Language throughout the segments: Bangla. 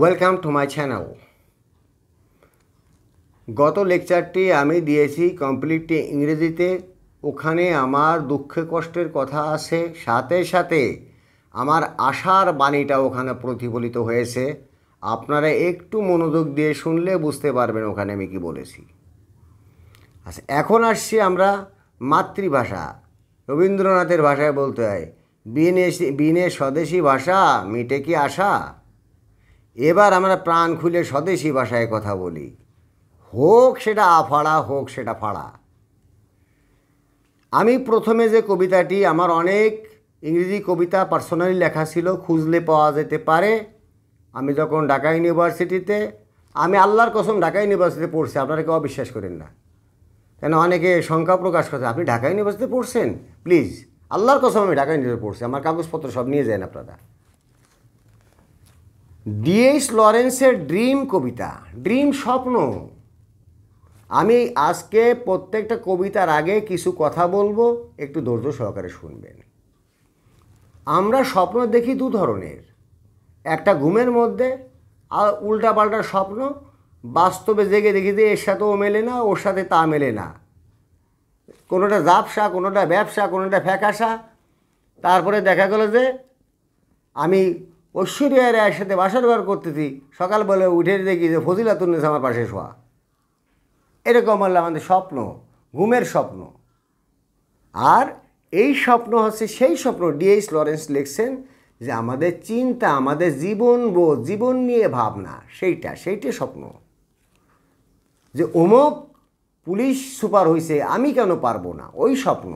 ওয়েলকাম টু মাই চ্যানেল গত লেকচারটি আমি দিয়েছি কমপ্লিটটি ইংরেজিতে ওখানে আমার দুঃখে কষ্টের কথা আছে সাথে সাথে আমার আশার বাণীটা ওখানে প্রতিফলিত হয়েছে আপনারা একটু মনোযোগ দিয়ে শুনলে বুঝতে পারবেন ওখানে আমি কি বলেছি আচ্ছা এখন আসছি আমরা মাতৃভাষা রবীন্দ্রনাথের ভাষায় বলতে হয় বিনে বিনে স্বদেশী ভাষা মিটে কি আশা এবার আমরা প্রাণ খুলে স্বদেশি ভাষায় কথা বলি হোক সেটা আফাড়া হোক সেটা ফাড়া আমি প্রথমে যে কবিতাটি আমার অনেক ইংরেজি কবিতা পার্সোনালি লেখা ছিল খুঁজলে পাওয়া যেতে পারে আমি যখন ঢাকা ইউনিভার্সিটিতে আমি আল্লাহর কসম ঢাকা ইউনিভার্সিটিতে পড়ছি আপনারা কেউ অবিশ্বাস করেন না কেন অনেকে শঙ্কা প্রকাশ করছে আপনি ঢাকা ইউনিভার্সিটিতে পড়ছেন প্লিজ আল্লাহর কসম আমি ঢাকা ইউনিভার্সিটি পড়ছি আমার কাগজপত্র সব নিয়ে যান আপনারা ডিএইচ লরেন্সের ড্রিম কবিতা ড্রিম স্বপ্ন আমি আজকে প্রত্যেকটা কবিতার আগে কিছু কথা বলবো একটু ধৈর্য সহকারে শুনবেন আমরা স্বপ্ন দেখি দু ধরনের একটা ঘুমের মধ্যে আর উল্টাপাল্টা স্বপ্ন বাস্তবে জেগে দেখি যে এর সাথে ও মেলে না ওর সাথে তা মেলে না কোনোটা জাপসা কোনোটা ব্যবসা কোনোটা ফ্যাকাসা তারপরে দেখা গেল যে আমি ঐশ্বরিয়া একসাথে বাসর ঘর করতেছি সকালবেলা উঠে দেখি যে ফজিলা তুলনেছে আমার পাশে শোয়া এরকম হলো আমাদের স্বপ্ন ঘুমের স্বপ্ন আর এই স্বপ্ন হচ্ছে সেই স্বপ্ন ডিএইচ লরেন্স লিখছেন যে আমাদের চিন্তা আমাদের জীবন বোধ জীবন নিয়ে ভাবনা সেইটা সেইটা স্বপ্ন যে অমুক পুলিশ সুপার হয়েছে আমি কেন পারবো না ওই স্বপ্ন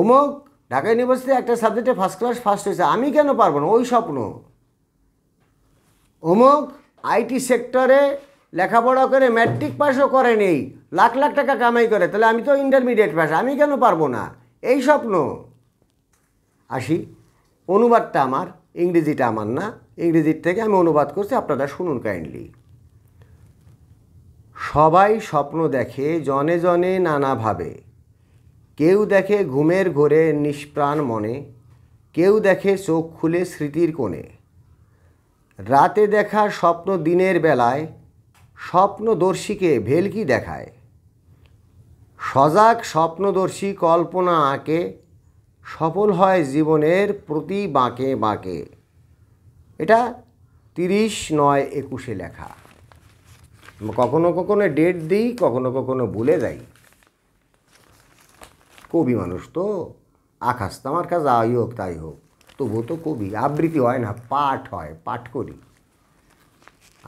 অমুক ঢাকা ইউনিভার্সিটি একটা সাবজেক্টে ফার্স্ট ক্লাস ফার্স্ট হয়েছে আমি কেন পারবো না ওই স্বপ্ন অমুক আইটি সেক্টরে লেখাপড়া করে ম্যাট্রিক পাসও করে নেই লাখ লাখ টাকা কামাই করে তাহলে আমি তো ইন্টারমিডিয়েট পাস আমি কেন পারবো না এই স্বপ্ন আসি অনুবাদটা আমার ইংরেজিটা আমার না ইংরেজির থেকে আমি অনুবাদ করছি আপনারা শুনুন কাইন্ডলি সবাই স্বপ্ন দেখে জনে জনে নানাভাবে কেউ দেখে ঘুমের ঘোরে নিষ্প্রাণ মনে কেউ দেখে চোখ খুলে স্মৃতির কোণে রাতে দেখা স্বপ্ন দিনের বেলায় স্বপ্নদর্শীকে ভেলকি দেখায় সজাগ স্বপ্নদর্শী কল্পনা আঁকে সফল হয় জীবনের প্রতি বাঁকে বাঁকে এটা তিরিশ নয় একুশে লেখা কখনো কখনো ডেট দিই কখনো কখনো ভুলে যাই কবি মানুষ তো আকাশ তো আমার কাছে যাই হোক তাই হোক তবুও তো কবি আবৃত্তি হয় না পাঠ হয় পাঠ করি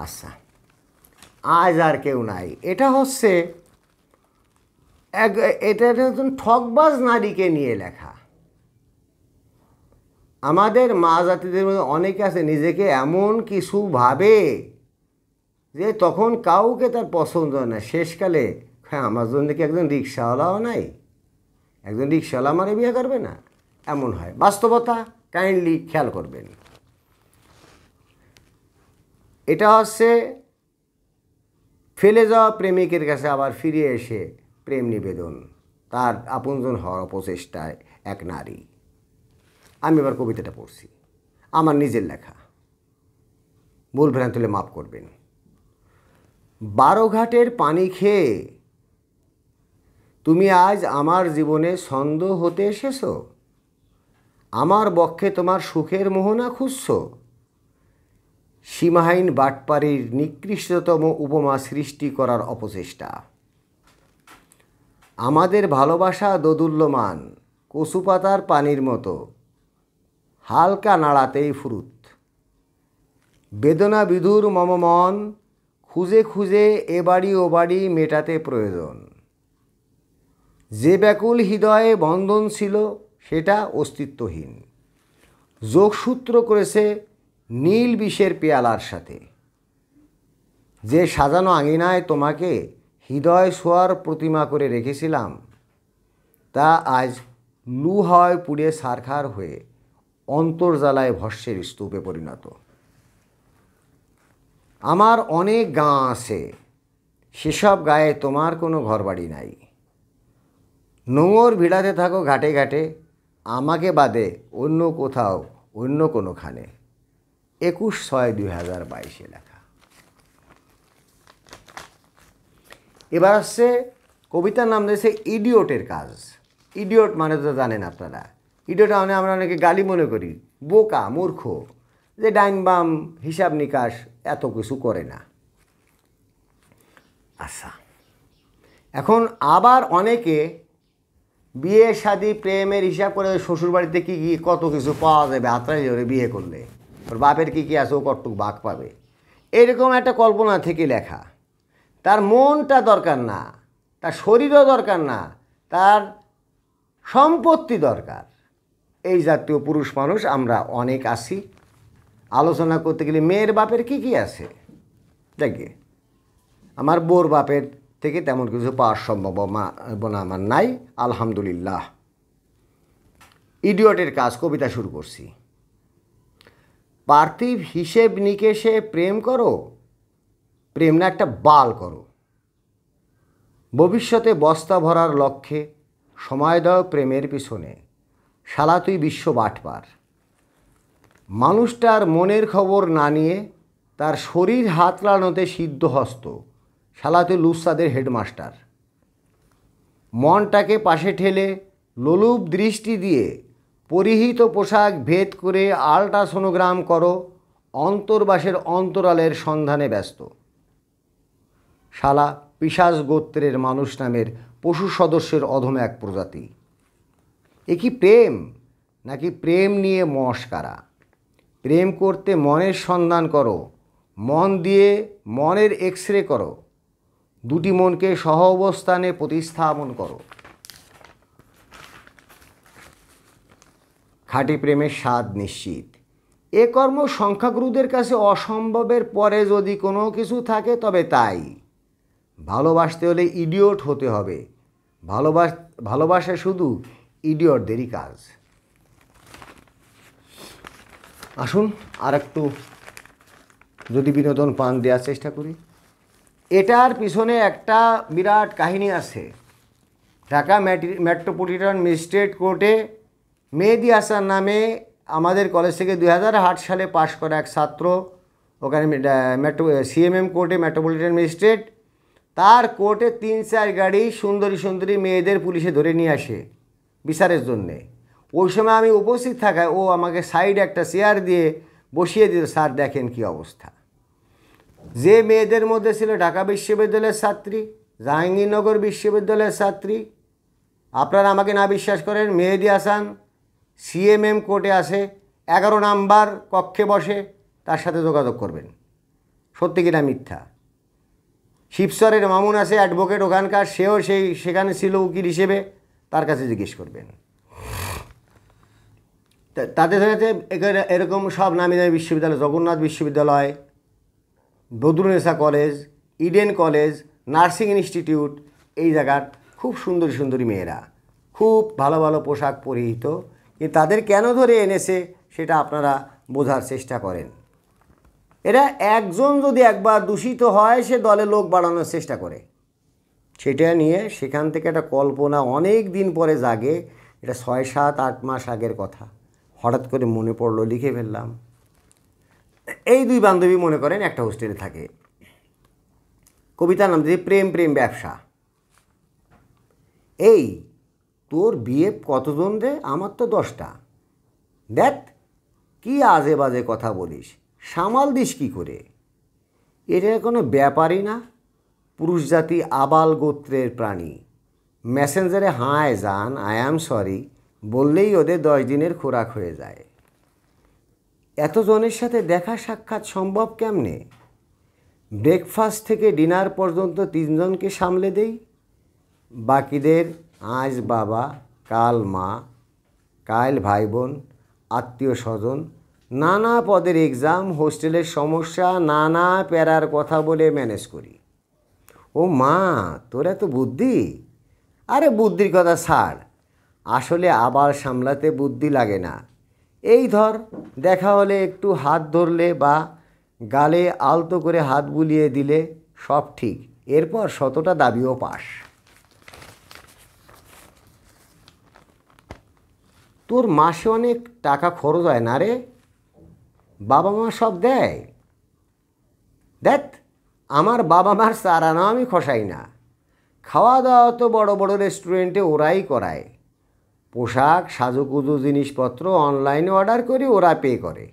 আচ্ছা আজ আর কেউ নাই এটা হচ্ছে এক এটা একজন ঠকবাজ নারীকে নিয়ে লেখা আমাদের মা জাতিদের মধ্যে অনেকে আছে নিজেকে এমন কিছু ভাবে যে তখন কাউকে তার পছন্দ না শেষকালে হ্যাঁ আমার জন্য কি একজন রিক্সাওয়ালাও নাই একজন রিক্সাওয়ালা মারে বিয়ে করবে না এমন হয় বাস্তবতা কাইন্ডলি খেয়াল করবেন এটা হচ্ছে ফেলে যাওয়া প্রেমিকের কাছে আবার ফিরে এসে প্রেম নিবেদন তার আপনজন হওয়ার অপচেষ্টায় এক নারী আমি এবার কবিতাটা পড়ছি আমার নিজের লেখা ভুল ভ্রান্ত হলে মাফ করবেন বারোঘাটের পানি খেয়ে তুমি আজ আমার জীবনে ছন্দ হতে এসেছ আমার বক্ষে তোমার সুখের মোহনা খুঁজছ সীমাহীন বাটপাড়ির নিকৃষ্টতম উপমা সৃষ্টি করার অপচেষ্টা আমাদের ভালোবাসা দোদুল্যমান কচুপাতার পানির মতো হালকা নাড়াতেই ফুরুত বেদনা বিধুর মম মন খুঁজে খুঁজে এ বাড়ি ও বাড়ি মেটাতে প্রয়োজন যে ব্যাকুল হৃদয়ে বন্ধন ছিল সেটা অস্তিত্বহীন যোগসূত্র করেছে নীল বিষের পেয়ালার সাথে যে সাজানো আঙিনায় তোমাকে হৃদয় শোয়ার প্রতিমা করে রেখেছিলাম তা আজ লু হয় পুড়ে সারখার হয়ে অন্তর্জালায় ভস্যের স্তূপে পরিণত আমার অনেক গাঁ আছে সেসব গায়ে তোমার কোনো ঘরবাড়ি নাই নোংর ভিড়াতে থাকো ঘাটে ঘাটে আমাকে বাদে অন্য কোথাও অন্য কোনোখানে একুশ ছয় দুই হাজার বাইশে লেখা এবার আসছে কবিতার নাম দিয়েছে ইডিওটের কাজ ইডিওট মানে তো জানেন আপনারা ইডিওট মানে আমরা অনেকে গালি মনে করি বোকা মূর্খ যে ডাইন বাম হিসাব নিকাশ এত কিছু করে না আচ্ছা এখন আবার অনেকে বিয়ে শাদি প্রেমের হিসাব করে ওই শ্বশুরবাড়িতে কী কী কত কিছু পাওয়া যাবে আত্রাই ধরে বিয়ে করলে ওর বাপের কী কী আছে ও কটটুক বাক পাবে এরকম একটা কল্পনা থেকে লেখা তার মনটা দরকার না তার শরীরও দরকার না তার সম্পত্তি দরকার এই জাতীয় পুরুষ মানুষ আমরা অনেক আসি আলোচনা করতে গেলে মেয়ের বাপের কী কী আছে দেখে আমার বোর বাপের থেকে তেমন কিছু পাওয়ার সম্ভাবনা আমার নাই আলহামদুলিল্লাহ ইডিয়টের কাজ কবিতা শুরু করছি পার্থিব হিসেব নিকেশে প্রেম করো প্রেম না একটা বাল করো ভবিষ্যতে বস্তা ভরার লক্ষ্যে সময় দাও প্রেমের পিছনে শালা তুই বিশ্ব বাটপার মানুষটার মনের খবর না নিয়ে তার শরীর হাতলানোতে হস্ত শালাতে লুসাদের হেডমাস্টার মনটাকে পাশে ঠেলে লোলুপ দৃষ্টি দিয়ে পরিহিত পোশাক ভেদ করে আল্ট্রাসোনোগ্রাম করো অন্তর্বাসের অন্তরালের সন্ধানে ব্যস্ত শালা পিসাস গোত্রের মানুষ নামের পশু সদস্যের অধম এক প্রজাতি এ কি প্রেম নাকি প্রেম নিয়ে মস্কারা প্রেম করতে মনের সন্ধান করো মন দিয়ে মনের এক্স রে করো দুটি মনকে সহ অবস্থানে প্রতিস্থাপন করো খাঁটি প্রেমের স্বাদ নিশ্চিত এ কর্ম সংখ্যাগুরুদের কাছে অসম্ভবের পরে যদি কোনো কিছু থাকে তবে তাই ভালোবাসতে হলে ইডিয়ট হতে হবে ভালোবাস ভালোবাসা শুধু ইডিয়টদেরই কাজ আসুন আর একটু যদি বিনোদন পান দেওয়ার চেষ্টা করি এটার পিছনে একটা বিরাট কাহিনী আছে ঢাকা মেট্রোপলিটন ম্যাজিস্ট্রেট কোর্টে মেহেদি হাসান নামে আমাদের কলেজ থেকে দুই সালে পাশ করা এক ছাত্র ওখানে মেট্রো সিএমএম কোর্টে মেট্রোপলিটন ম্যাজিস্ট্রেট তার কোর্টে তিন চার গাড়ি সুন্দরী সুন্দরী মেয়েদের পুলিশে ধরে নিয়ে আসে বিচারের জন্যে ওই সময় আমি উপস্থিত থাকায় ও আমাকে সাইড একটা চেয়ার দিয়ে বসিয়ে দিল স্যার দেখেন কি অবস্থা যে মেয়েদের মধ্যে ছিল ঢাকা বিশ্ববিদ্যালয়ের ছাত্রী জাহাঙ্গীরনগর বিশ্ববিদ্যালয়ের ছাত্রী আপনারা আমাকে না বিশ্বাস করেন মেহেদি হাসান সিএমএম কোর্টে আসে এগারো নাম্বার কক্ষে বসে তার সাথে যোগাযোগ করবেন সত্যি কিনা মিথ্যা শিবসরের মামুন আছে অ্যাডভোকেট ওখানকার সেও সেই সেখানে ছিল উকিল হিসেবে তার কাছে জিজ্ঞেস করবেন তাদের সাথে এরকম সব নামি দামি বিশ্ববিদ্যালয় জগন্নাথ বিশ্ববিদ্যালয় Badrunnesa college Eden college nursing institute এই জায়গার খুব সুন্দরী সুন্দরী মেয়েরা খুব ভালো ভালো পোশাক পরিহিত যে তাদের কেন ধরে এনেছে সেটা আপনারা বোঝার চেষ্টা করেন এরা একজন যদি একবার দূষিত হয় সে দলে লোক বাড়ানোর চেষ্টা করে সেটা নিয়ে সেখান থেকে একটা কল্পনা অনেক দিন পরে জাগে এটা ছয় সাত আট মাস আগের কথা হঠাৎ করে মনে পড়লো লিখে ফেললাম এই দুই বান্ধবী মনে করেন একটা হোস্টেলে থাকে কবিতার নাম দিয়েছে প্রেম প্রেম ব্যবসা এই তোর বিয়ে কতজন রে আমার তো দশটা দেখ কি আজে বাজে কথা বলিস সামাল দিস কি করে এটা কোনো ব্যাপারই না পুরুষ জাতি আবাল গোত্রের প্রাণী মেসেঞ্জারে হায় যান আই অ্যাম সরি বললেই ওদের দশ দিনের খোরাক হয়ে যায় এতজনের সাথে দেখা সাক্ষাৎ সম্ভব কেমনে ব্রেকফাস্ট থেকে ডিনার পর্যন্ত তিনজনকে সামলে দেই বাকিদের আজ বাবা কাল মা কাল ভাই বোন আত্মীয় স্বজন নানা পদের এক্সাম হোস্টেলের সমস্যা নানা প্যারার কথা বলে ম্যানেজ করি ও মা তোর এত বুদ্ধি আরে বুদ্ধির কথা ছাড় আসলে আবার সামলাতে বুদ্ধি লাগে না এই ধর দেখা হলে একটু হাত ধরলে বা গালে আলতো করে হাত বুলিয়ে দিলে সব ঠিক এরপর শতটা দাবিও পাস তোর মাসে অনেক টাকা খরচ হয় না রে বাবা মা সব দেয় দেখ আমার বাবা মার সারানো আমি খসাই না খাওয়া দাওয়া তো বড় বড় রেস্টুরেন্টে ওরাই করায় পোশাক সাজুকুজু জিনিসপত্র অনলাইনে অর্ডার করি ওরা পে করে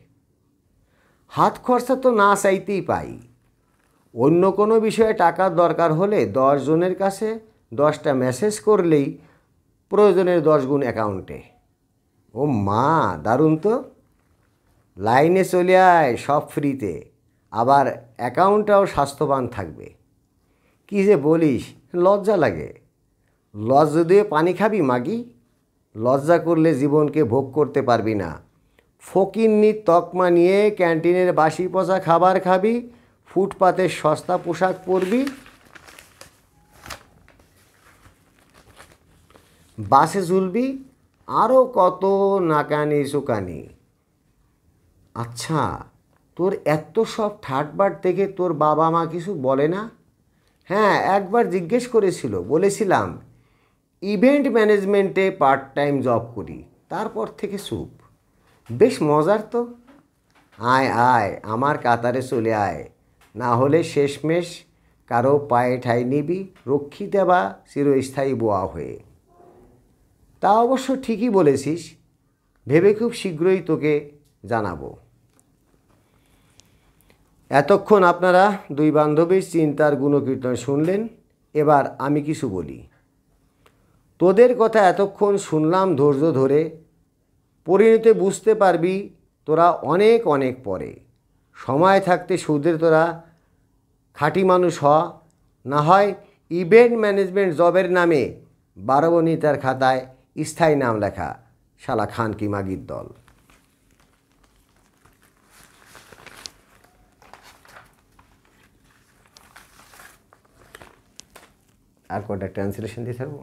হাত খরচা তো না চাইতেই পাই অন্য কোনো বিষয়ে টাকার দরকার হলে দশ জনের কাছে দশটা মেসেজ করলেই প্রয়োজনের দশ গুণ অ্যাকাউন্টে ও মা দারুণ তো লাইনে চলে আয় সব ফ্রিতে আবার অ্যাকাউন্টটাও স্বাস্থ্যবান থাকবে কি যে বলিস লজ্জা লাগে লজ্জা দিয়ে পানি খাবি মাগি লজ্জা করলে জীবনকে ভোগ করতে পারবি না ফকিন্নি তকমা নিয়ে ক্যান্টিনের বাসি পচা খাবার খাবি ফুটপাতের সস্তা পোশাক পরবি বাসে ঝুলবি আরও কত নাকানি সুকানি আচ্ছা তোর এত সব ঠাটবাট থেকে তোর বাবা মা কিছু বলে না হ্যাঁ একবার জিজ্ঞেস করেছিল বলেছিলাম ইভেন্ট ম্যানেজমেন্টে পার্ট টাইম জব করি তারপর থেকে সুপ বেশ মজার তো আয় আয় আমার কাতারে চলে আয় না হলে শেষমেশ কারো পায়ে ঠাই নিবি রক্ষী দেবা চিরস্থায়ী বোয়া হয়ে তা অবশ্য ঠিকই বলেছিস ভেবে খুব শীঘ্রই তোকে জানাবো এতক্ষণ আপনারা দুই বান্ধবীর চিন্তার গুণকীর্তন শুনলেন এবার আমি কিছু বলি তোদের কথা এতক্ষণ শুনলাম ধৈর্য ধরে পরিণতি বুঝতে পারবি তোরা অনেক অনেক পরে সময় থাকতে সুদের তোরা খাঁটি মানুষ হ না হয় ইভেন্ট ম্যানেজমেন্ট জবের নামে বারবনি তার খাতায় স্থায়ী নাম লেখা শালা খান কি মাগির দল আর কটা ট্রান্সলেশন দিয়ে থাকবো